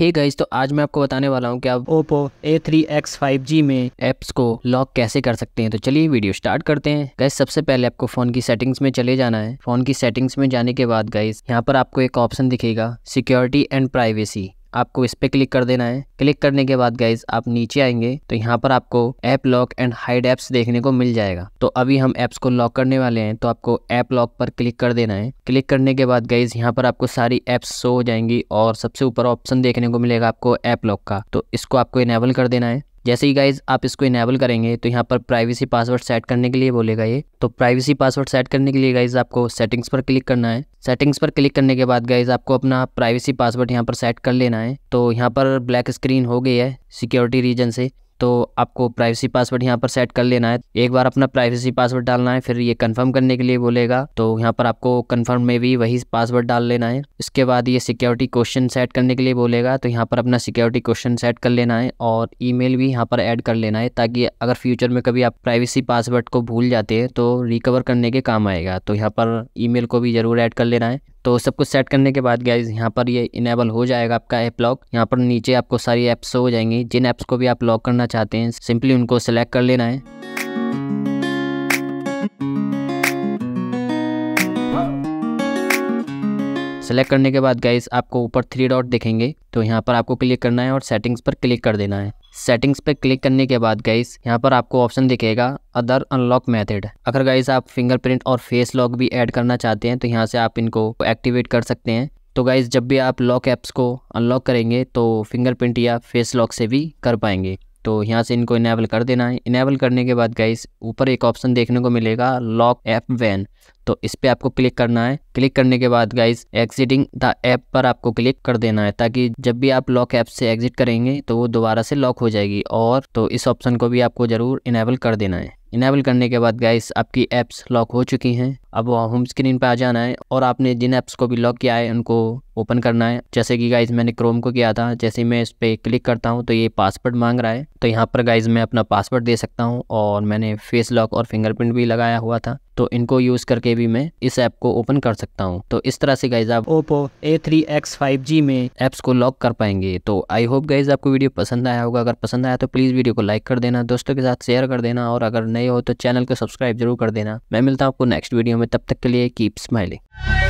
हे hey तो आज मैं आपको बताने वाला हूँ कि आप Oppo A three X five G में एप्स को लॉक कैसे कर सकते हैं तो चलिए वीडियो स्टार्ट करते हैं गाइस सबसे पहले आपको फोन की सेटिंग्स में चले जाना है फोन की सेटिंग्स में जाने के बाद गाइस यहाँ पर आपको एक ऑप्शन दिखेगा सिक्योरिटी एंड प्राइवेसी आपको इस पर क्लिक कर देना है क्लिक करने के बाद गाइज आप नीचे आएंगे तो यहाँ पर आपको app lock and hide apps देखने को मिल जाएगा तो अभी हम ऐप्स को लॉक करने वाले हैं तो आपको ऐप लॉक पर क्लिक कर देना है क्लिक करने के बाद गाइज यहाँ पर आपको सारी ऐप्स शो हो जाएंगी और सबसे ऊपर ऑप्शन देखने को मिलेगा आपको ऐप लॉक का तो इसको आपको इनेबल कर देना है जैसे ही गाइज आप इसको इनेबल करेंगे तो यहाँ पर प्राइवेसी पासवर्ड सेट करने के लिए बोलेगा ये तो प्राइवेसी पासवर्ड सेट करने के लिए गाइज आपको सेटिंग्स पर क्लिक करना है सेटिंग्स पर क्लिक करने के बाद गाइज आपको अपना प्राइवेसी पासवर्ड यहाँ पर सेट कर लेना है तो यहाँ पर ब्लैक स्क्रीन हो गई है सिक्योरिटी रीजन से तो आपको प्राइवेसी पासवर्ड यहाँ पर सेट कर लेना है एक बार अपना प्राइवेसी पासवर्ड डालना है फिर ये कंफर्म करने के लिए बोलेगा तो यहाँ पर आपको कंफर्म में भी वही पासवर्ड डाल लेना है इसके बाद ये सिक्योरिटी क्वेश्चन सेट करने के लिए बोलेगा तो यहाँ पर अपना सिक्योरिटी क्वेश्चन सेट कर लेना है और ई भी यहाँ पर ऐड कर लेना है ताकि अगर फ्यूचर में कभी आप प्राइवेसी पासवर्ड को भूल जाते हैं तो रिकवर करने के काम आएगा तो यहाँ पर ई को भी ज़रूर ऐड कर लेना है तो सब कुछ सेट करने के बाद गाइज यहाँ पर ये इनेबल हो जाएगा आपका ऐप लॉक यहाँ पर नीचे आपको सारी ऐप्स हो जाएंगी जिन ऐप्स को भी आप लॉक करना चाहते हैं सिंपली उनको सेलेक्ट कर लेना है सेलेक्ट करने के बाद गाइस आपको ऊपर थ्री डॉट दिखेंगे तो यहाँ पर आपको क्लिक करना है और सेटिंग्स पर क्लिक कर देना है सेटिंग्स पर क्लिक करने के बाद गाइस यहाँ पर आपको ऑप्शन दिखेगा अदर अनलॉक मेथड अगर गाइस आप फिंगरप्रिंट और फेस लॉक भी ऐड करना चाहते हैं तो यहाँ से आप इनको एक्टिवेट कर सकते हैं तो गाइज़ जब भी आप लॉक ऐप्स को अनलॉक करेंगे तो फिंगरप्रिंट या फेस लॉक से भी कर पाएंगे तो यहाँ से इनको इनेबल कर देना है इनेबल करने के बाद गाइस ऊपर एक ऑप्शन देखने को मिलेगा लॉक ऐप वैन तो इस पर आपको क्लिक करना है क्लिक करने के बाद गाइस एग्जिटिंग द ऐप पर आपको क्लिक कर देना है ताकि जब भी आप लॉक ऐप से एग्जिट करेंगे तो वो दोबारा से लॉक हो जाएगी और तो इस ऑप्शन को भी आपको ज़रूर इनेबल कर देना है इनेबल करने के बाद गाइस आपकी ऐप्स लॉक हो चुकी हैं अब होम स्क्रीन पर आ जाना है और आपने जिन ऐप्स को भी लॉक किया है उनको ओपन करना है जैसे कि गाइज मैंने क्रोम को किया था जैसे मैं इस पर क्लिक करता हूँ तो ये पासवर्ड मांग रहा है तो यहाँ पर गाइज मैं अपना पासवर्ड दे सकता हूँ और मैंने फेस लॉक और फिंगरप्रिंट भी लगाया हुआ था तो इनको यूज़ करके भी मैं इस ऐप को ओपन कर सकता हूँ तो इस तरह से गाइज आप Oppo A three X five G में ऐप्स को लॉक कर पाएंगे तो आई होप गाइज आपको वीडियो पसंद आया होगा अगर पसंद आया तो प्लीज़ वीडियो को लाइक कर देना दोस्तों के साथ शेयर कर देना और अगर नए हो तो चैनल को सब्सक्राइब जरूर कर देना मैं मिलता हूँ आपको नेक्स्ट वीडियो में तब तक के लिए कीप स्माइलिंग